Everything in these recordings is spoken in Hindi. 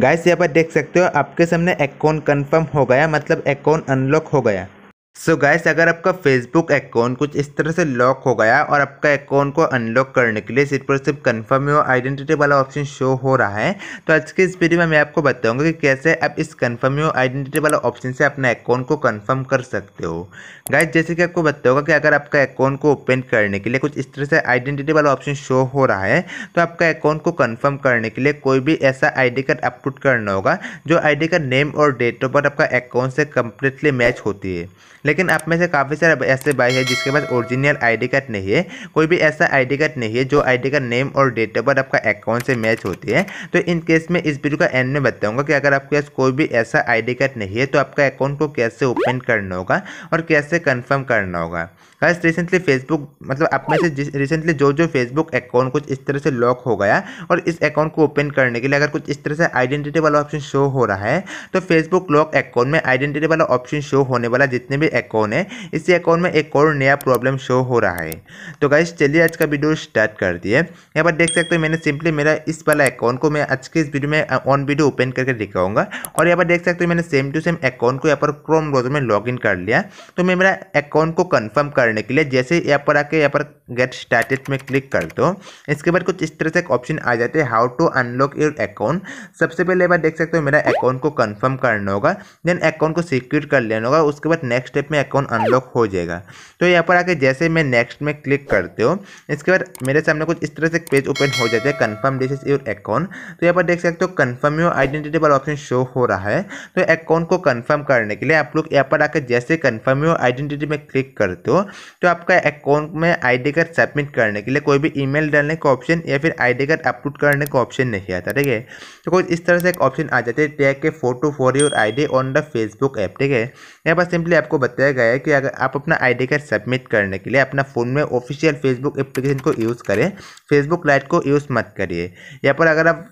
गाइस यहाँ पर देख सकते हो आपके सामने अकाउंट कंफर्म हो गया मतलब अकाउंट अनलॉक हो गया सो so गैस अगर आपका फेसबुक अकाउंट कुछ इस तरह से लॉक हो गया और आपका अकाउंट को अनलॉक करने के लिए सिर्फ और सिर्फ कन्फर्म योर आइडेंटिटी वाला ऑप्शन शो हो रहा है तो आज के इस वीडियो में मैं आपको बताऊंगा कि कैसे आप इस कन्फर्म योर आइडेंटिटी वाला ऑप्शन से अपने अकाउंट को कन्फर्म कर सकते हो गैस जैसे कि आपको बताऊंगा कि अगर आपका अकाउंट को ओपन करने के लिए कुछ इस तरह से आइडेंटिटी वाला ऑप्शन शो हो रहा है तो आपका अकाउंट को कन्फर्म करने के लिए कोई भी ऐसा आई कार्ड अपलोड करना होगा जो आई कार्ड नेम और डेट ऑफ बर्थ आपका अकाउंट से कम्प्लीटली मैच होती है लेकिन आप में से काफ़ी सारे ऐसे भाई है जिसके पास ओरिजिनल आईडी कार्ड नहीं है कोई भी ऐसा आईडी कार्ड नहीं है जो आईडी कार्ड नेम और डेट ऑफ बर्थ आपका अकाउंट से मैच होती है तो इन केस में इस वीडियो का एंड में बताऊंगा कि अगर आपके पास कोई भी ऐसा आईडी कार्ड नहीं है तो आपका अकाउंट को कैसे ओपन करना होगा और कैसे कन्फर्म करना होगा बस रिसेंटली फेसबुक मतलब आप में से रिसेंटली जो जो फेसबुक अकाउंट कुछ इस तरह से लॉक हो गया और इस अकाउंट को ओपन करने के लिए अगर कुछ इस तरह से आइडेंटिटी वाला ऑप्शन शो हो रहा है तो फेसबुक लॉक अकाउंट में आइडेंटिटी वाला ऑप्शन शो होने वाला जितने भी अकाउंट है इसी अकाउंट में एक और नया प्रॉब्लम शो हो रहा है तो गाइज चलिए आज का वीडियो स्टार्ट कर दिए यहाँ पर देख सकते हो मैंने सिंपली मेरा इस वाला अकाउंट को मैं आज के इस वीडियो में ऑन वीडियो ओपन करके दिखाऊंगा और यहाँ पर देख सकते हो मैंने सेम टू सेम अकाउंट को यहाँ पर क्रोम ब्राउजर में लॉग कर लिया तो मैं मेरा अकाउंट को कन्फर्म करने के लिए जैसे यहाँ पर आके यहाँ पर गेट स्टार्टेड में क्लिक कर दो इसके बाद कुछ इस तरह से एक ऑप्शन आ जाते हैं how to unlock your account सबसे पहले बार देख सकते हो मेरा अकाउंट को कंफर्म करना होगा देन अकाउंट को सिक्योर कर लेना होगा उसके बाद नेक्स्ट स्टेप में अकाउंट अनलॉक हो जाएगा तो यहाँ पर आके जैसे मैं नेक्स्ट में क्लिक करते हो इसके बाद मेरे सामने कुछ इस तरह से पेज ओपन हो जाता है confirm this is your account तो यहाँ पर देख सकते हो कन्फर्म योर आइडेंटिटी पर ऑप्शन शो हो रहा है तो अकाउंट को कन्फर्म करने के लिए आप लोग यहाँ पर आकर जैसे कन्फर्म योर आइडेंटिटी में क्लिक करते हो तो आपका अकाउंट में आई कार्ड सबमिट करने के लिए कोई भी ईमेल डालने का ऑप्शन या फिर आईडी कार्ड अपलोड करने का ऑप्शन नहीं आता ठीक है तो कुछ इस तरह से एक ऑप्शन आ जाता है टैग के photo for your ID on the Facebook app ठीक है यहाँ पर सिंपली आपको बताया गया है कि अगर आप अपना आई कार्ड सबमिट करने के लिए अपना फ़ोन में ऑफिशियल फेसबुक एप्लीकेशन को यूज़ करें फेसबुक लाइट को यूज़ मत करिए यहाँ पर अगर आप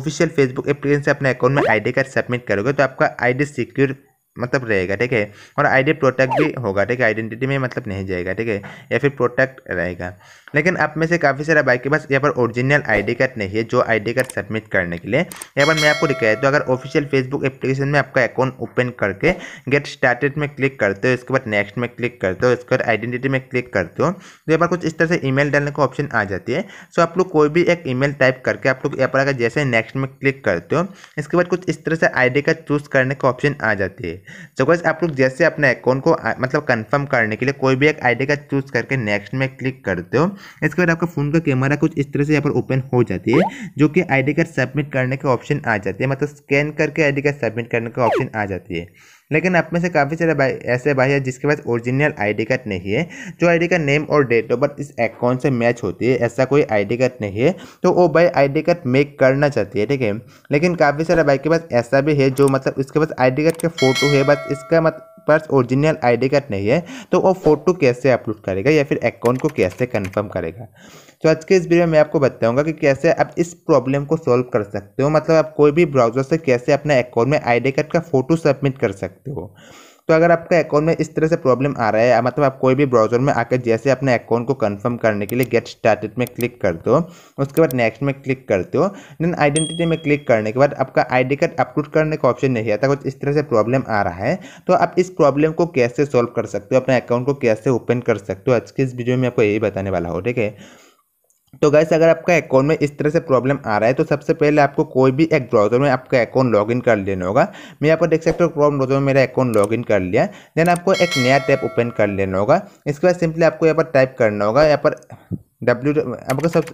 ऑफिशियल फेसबुक एप्लीकेशन से अपने अकाउंट में आई कार्ड सबमिट करोगे तो आपका आई सिक्योर मतलब रहेगा ठीक है और आईडी प्रोटेक्ट भी होगा ठीक है आइडेंटिटी में मतलब नहीं जाएगा ठीक है या फिर प्रोटेक्ट रहेगा लेकिन आप में से काफ़ी सारा बाइक के पास यहाँ पर ओरिजिनल आईडी कार्ड नहीं है जो आईडी कार्ड सबमिट करने के लिए यहाँ पर मैं आपको दिखाया तो अगर ऑफिशियल फेसबुक एप्लीकेशन में आपका अकाउंट ओपन करके गेट स्टार्टेड में क्लिक करते हो इसके बाद नेक्स्ट में क्लिक करते हो इसके बाद आइडेंटिटी में क्लिक करते हो तो यहाँ पर कुछ इस तरह से ई डालने का ऑप्शन आ जाती है सो आप लोग कोई भी एक ईमेल टाइप करके आप लोग यहाँ पर अगर जैसे नेक्स्ट में क्लिक करते हो इसके बाद कुछ इस तरह से आई कार्ड चूज़ करने का ऑप्शन आ जाती है तो so, आप लोग जैसे अपने अकाउंट को मतलब कंफर्म करने के लिए कोई भी एक आईडी का चूज करके नेक्स्ट में क्लिक करते हो इसके बाद आपका फ़ोन का कैमरा कुछ इस तरह से यहाँ पर ओपन हो जाती है जो कि आई कार्ड सबमिट करने का ऑप्शन आ जाती है मतलब स्कैन करके आई कार्ड सबमिट करने का ऑप्शन आ जाती है लेकिन आप में से काफ़ी सारे भाई ऐसे भाई है जिसके पास ओरिजिनल आईडी कार्ड नहीं है जो आईडी का नेम और डेट ऑफ बर्थ इस अकाउंट से मैच होती है ऐसा कोई आईडी कार्ड नहीं है तो वो भाई आईडी कार्ड मेक करना चाहती है ठीक है लेकिन काफ़ी सारे भाई के पास ऐसा भी है जो मतलब उसके पास आईडी कार्ड के फोटो है बस इसका मतलब पास ओरिजिनल आईडी कार्ड नहीं है तो वो फोटो कैसे अपलोड करेगा या फिर अकाउंट को कैसे कन्फर्म करेगा तो आज के इस वीडियो में मैं आपको बताऊंगा कि कैसे आप इस प्रॉब्लम को सॉल्व कर सकते हो मतलब आप कोई भी ब्राउजर से कैसे अपने अकाउंट में आईडी कार्ड का फोटो सबमिट कर सकते हो तो अगर आपका अकाउंट में इस तरह से प्रॉब्लम आ रहा है मतलब आप कोई भी ब्राउजर में आकर जैसे अपने अकाउंट को कंफर्म करने के लिए गेट स्टार्टेड में क्लिक करते हो उसके बाद नेक्स्ट में क्लिक करते हो देन आइडेंटिटी में क्लिक करने के बाद आपका आईडी कार्ड अपलोड करने का ऑप्शन नहीं आता कुछ इस तरह से प्रॉब्लम आ रहा है तो आप इस प्रॉब्लम को कैसे सॉल्व कर सकते हो अपने अकाउंट को कैसे ओपन कर सकते हो आज की इस वीडियो में आपको यही बताने वाला हो ठीक है तो गैस अगर आपका अकाउंट में इस तरह से प्रॉब्लम आ रहा है तो सबसे पहले आपको कोई भी एक ब्राउजर में आपका अकाउंट लॉगिन कर लेना होगा मैं यहाँ पर देख सकता हूँ क्रोम ब्राउजर में मेरा अकाउंट लॉगिन कर लिया देन आपको एक नया टैप ओपन कर लेना होगा इसके बाद सिंपली आपको यहाँ पर टाइप करना होगा यहाँ पर डब्ल्यू आपको सब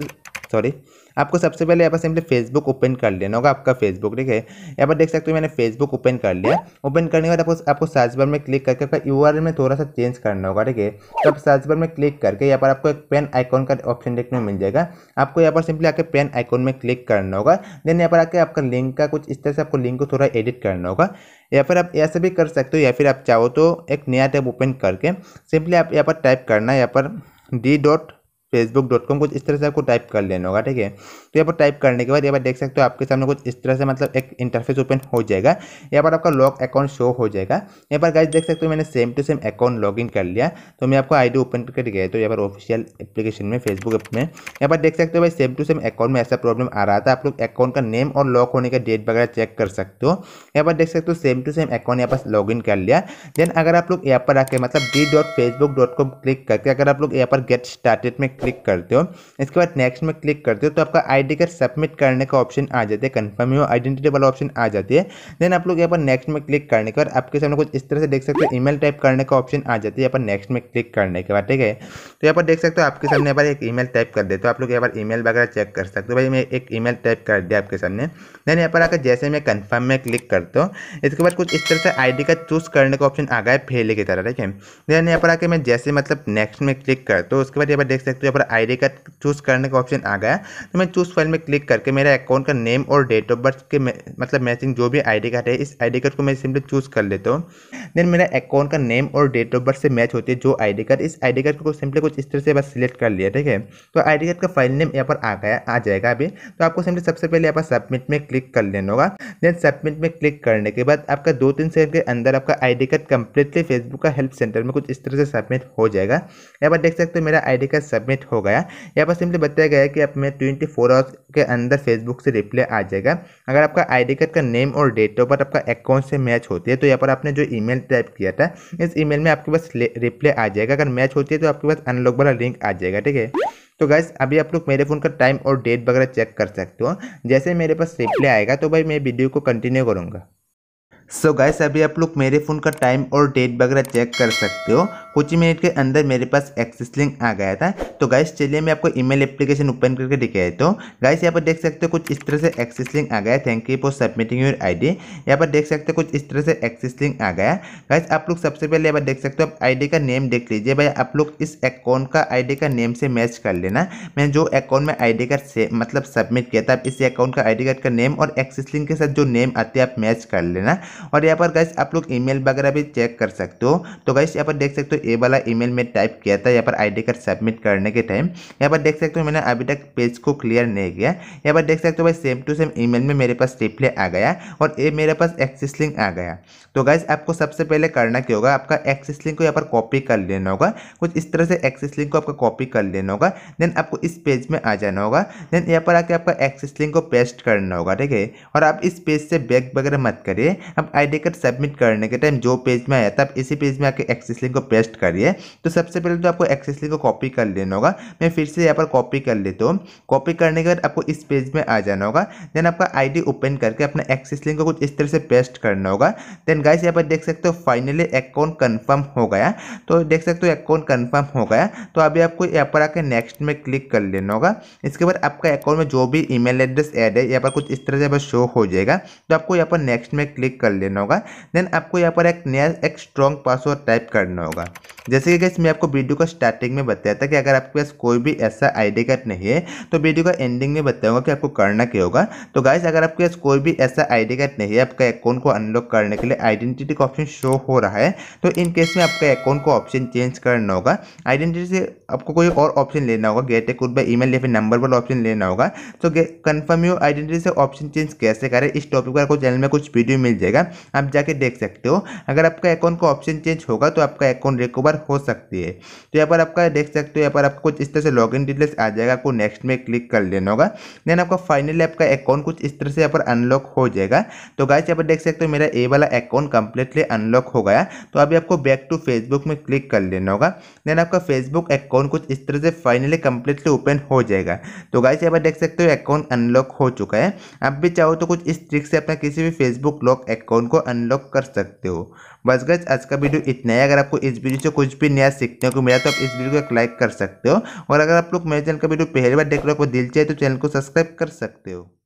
सॉरी आपको सबसे पहले यहाँ पर सिंपली फेसबुक ओपन कर लेना होगा आपका फेसबुक ठीक है यहाँ पर देख सकते हो मैंने फेसबुक ओपन कर लिया ओपन करने के बाद आपको आपको सर्च बार में क्लिक करके आपका यू में थोड़ा सा चेंज करना होगा ठीक है तो आप सर्च बार में क्लिक करके यहाँ पर आपको एक पेन आइकॉन का ऑप्शन देखने में मिल जाएगा आपको यहाँ पर सिंपली आके पेन आइकॉन में क्लिक करना होगा देन यहाँ पर आके आपका लिंक का कुछ इस तरह से आपको लिंक को थोड़ा एडिट करना होगा या फिर आप ऐसे भी कर सकते हो या फिर आप चाहो तो एक नया टैब ओपन करके सिंपली आप यहाँ पर टाइप करना है यहाँ पर D dot Facebook dot com कुछ इस तरह से आपको टाइप कर लेना होगा ठीक है तो यहाँ पर टाइप करने के बाद यहाँ पर देख सकते हो आपके सामने कुछ इस तरह से मतलब एक इंटरफेस ओपन हो जाएगा यहाँ पर आपका लॉक अकाउंट शो हो जाएगा यहाँ पर गाइज देख सकते हो मैंने same to same account log कर लिया तो मैं आपको आईडी ओपन करके गए तो यहाँ पर ऑफिशियल एप्लीकेशन में फेसबुक ऐप में यहाँ पर देख सकते हो भाई सेम टू सेम अकाउंट में ऐसा प्रॉब्लम आ रहा था आप लोग अकाउंट का नेम और लॉक होने का डेट वगैरह चेक कर सकते हो यहाँ पर देख सकते हो सेम टू सेम अकाउंट यहाँ पर इन कर लिया देन अगर आप लोग यहाँ पर आके मतलब D dot Facebook dot com click करके अगर आप लोग यहाँ पर गेट स्टार्टेड में क्लिक करते हो इसके बाद नेक्स्ट में क्लिक करते हो तो आपका आईडी कार्ड सबमिट करने का ऑप्शन आ जाता है कन्फर्म यू आइडेंटिटी वाला ऑप्शन आ जाती है देन आप लोग यहाँ पर नेक्स्ट में क्लिक करने के बाद आपके सामने कुछ इस तरह से देख सकते हो ईमेल टाइप करने का ऑप्शन आ जाती है यहाँ पर नेक्स्ट में क्लिक करने के बाद ठीक है तो यहाँ पर देख सकते हो आपके सामने यहाँ पर एक ई टाइप कर देते हो आप लोग यहाँ पर ई वगैरह चेक कर सकते हो भाई मैं एक ई टाइप कर दिया आपके सामने देन यहाँ पर आकर जैसे मैं कन्फर्म में क्लिक करता हूँ इसके बाद कुछ इस तरह से आई का चूज़ करने का ऑप्शन आ गया है फेले की तरह ठीक है देन यहाँ पर आके मैं जैसे मतलब नेक्स्ट में क्लिक करता हूँ उसके बाद यहाँ पर देख सकते हो पर आईडी का चूज़ करने का ऑप्शन आ गया तो मैं चूज़ फाइल में क्लिक करके मेरे अकाउंट का नेम और डेट ऑफ बर्थ के मतलब मैचिंग जो भी आईडी कार्ड है इस आईडी कार्ड को मैं सिंपली चूज़ कर लेता हूँ देन मेरा अकाउंट का नेम और डेट ऑफ बर्थ से मैच होती है जो आई कार्ड इस आई कार्ड को सिंपली कुछ इस तरह से बस सिलेक्ट कर लिया ठीक है तो आई कार्ड का फाइल नेम यहाँ पर आ गया आ जाएगा अभी तो आपको सिंपली सबसे पहले यहाँ पर सबमिट में क्लिक कर लेना होगा देन सबमिट में क्लिक करने के बाद आपका दो तीन सेकंड के अंदर आपका आई कार्ड कंप्लीटली फेसबुक का हेल्प सेंटर में कुछ इस तरह से सबमिट हो जाएगा यहाँ पर देख सकते हो मेरा आई कार्ड सबमिट कनेक्ट हो गया यहाँ पर सिंपली बताया गया है कि आप में ट्वेंटी फोर आवर्स के अंदर फेसबुक से रिप्लाई आ जाएगा अगर आपका आईडी कार्ड का नेम और डेट ऑफ बर्थ आपका अकाउंट से मैच होती है तो यहाँ पर आपने जो ईमेल टाइप किया था इस ईमेल में आपके पास रिप्लाई आ जाएगा अगर मैच होती है तो आपके पास अनलॉक वाला लिंक आ जाएगा ठीक है तो गैस अभी आप लोग मेरे फ़ोन का टाइम और डेट वगैरह चेक कर सकते हो जैसे मेरे पास रिप्लाई आएगा तो भाई मैं वीडियो को कंटिन्यू करूँगा सो so गैस अभी आप लोग मेरे फ़ोन का टाइम और डेट वगैरह चेक कर सकते हो कुछ ही मिनट के अंदर मेरे पास एक्सेस लिंक आ गया था तो गाइस चलिए मैं आपको ईमेल एप्लीकेशन ओपन करके दिखाई तो गाइस यहाँ पर देख सकते हो कुछ इस तरह से एक्सेस लिंक आ गया thank you for submitting your ID यहाँ पर देख सकते हो कुछ इस तरह से एक्सेस लिंक आ गया गाइस आप लोग सबसे पहले यहाँ पर देख सकते हो आप आईडी का नेम देख लीजिए भाई आप लोग इस अकाउंट का आई का नेम से मैच कर लेना मैंने जो अकाउंट में आई कार्ड से मतलब सबमिट किया था इस अकाउंट का आई कार्ड का नेम और एक्सेस लिंक के साथ जो नेम आती है आप मैच कर लेना और यहाँ पर गाइस आप लोग ईमेल वगैरह भी चेक कर सकते हो तो गाइस यहाँ पर देख सकते हो ये वाला ईमेल में टाइप किया था यहाँ पर आईडी कार्ड सबमिट करने के टाइम यहाँ पर देख सकते हो मैंने अभी तक पेज को क्लियर नहीं किया यहाँ पर देख सकते हो भाई सेम टू सेम ईमेल में मेरे पास रिप्ले आ गया और ये मेरे पास एक्सिस लिंक आ गया तो गाइज आपको सबसे पहले करना क्या होगा आपका एक्सिस लिंक को यहाँ पर कॉपी कर लेना होगा कुछ इस तरह से एक्सिस लिंक को आपका कॉपी कर लेना होगा देन आपको इस पेज में आ जाना होगा देन यहाँ पर आके आपका एक्सिस लिंक को पेस्ट करना होगा ठीक है और आप इस पेज से बैक वगैरह मत करिए आप आई कार्ड सबमिट करने के टाइम जो पेज में आया था आप इसी पेज में आके एक्सिस लिंक को पेस्ट पेस्ट करिए तो सबसे पहले तो आपको एक्सेसली को कॉपी कर लेना होगा मैं फिर से यहाँ पर कॉपी कर लेता हूँ कॉपी करने के बाद आपको इस पेज में आ जाना होगा देन आपका आईडी ओपन करके अपना एक्सेस लिंक को कुछ इस तरह से पेस्ट करना होगा देन गाइस यहाँ पर देख सकते हो फाइनली अकाउंट कंफर्म हो गया तो देख सकते हो अकाउंट कंफर्म हो गया तो अभी आपको यहाँ पर आकर नेक्स्ट में क्लिक कर लेना होगा इसके बाद आपका अकाउंट में जो भी ईमेल एड्रेस ऐड है यहाँ पर कुछ इस तरह से शो हो जाएगा तो आपको यहाँ पर नेक्स्ट में क्लिक कर लेना होगा देन आपको यहाँ पर एक नया एक स्ट्रॉन्ग पासवर्ड टाइप करना होगा जैसे कि गैस मैं आपको वीडियो का स्टार्टिंग में बताया था कि अगर आपके पास कोई भी ऐसा आईडी कार्ड नहीं है तो वीडियो का एंडिंग में बताऊंगा कि आपको करना क्या होगा तो गाइस अगर आपके पास कोई भी ऐसा आईडी कार्ड नहीं है आपका अकाउंट को अनलॉक करने के लिए आइडेंटिटी का ऑप्शन शो हो रहा है तो इन केस में आपका अकाउंट को ऑप्शन चेंज करना होगा आइडेंटिटी से आपको कोई और ऑप्शन लेना होगा गेट एक कोड बाई मेल या फिर नंबर वाला ऑप्शन लेना होगा तो कन्फर्म यू आइडेंटिटी से ऑप्शन चेंज कैसे करें इस टॉपिक पर आपको चैनल में कुछ वीडियो मिल जाएगा आप जाके देख सकते हो अगर आपका अकाउंट का ऑप्शन चेंज होगा तो आपका अकाउंट रिकवर पर हो सकती है तो यहाँ पर आपका देख सकते हो यहाँ पर आपका कुछ इस तरह से लॉग इन डिटेल्स आ जाएगा आपको नेक्स्ट में क्लिक कर लेना होगा देन आपका फाइनली आपका अकाउंट कुछ इस तरह से यहाँ पर अनलॉक हो जाएगा तो गाइस यहाँ पर देख सकते हो मेरा ए वाला अकाउंट कंप्लीटली अनलॉक हो गया तो अभी आपको बैक टू फेसबुक में क्लिक कर लेना होगा देन आपका फेसबुक अकाउंट कुछ इस तरह से फाइनली कंप्लीटली ओपन हो जाएगा तो गाइस यहाँ पर देख सकते हो अकाउंट अनलॉक हो चुका है आप भी चाहो तो कुछ इस ट्रिक से अपना किसी भी फेसबुक लॉक अकाउंट को अनलॉक कर सकते हो बस गज आज का वीडियो इतना है अगर आपको इस वीडियो से कोई कुछ भी नया सीखने को मिला तो आप इस वीडियो को एक लाइक कर सकते हो और अगर आप लोग मेरे चैनल का वीडियो पहली बार देख रहे हो दिल चाहिए तो चैनल को सब्सक्राइब कर सकते हो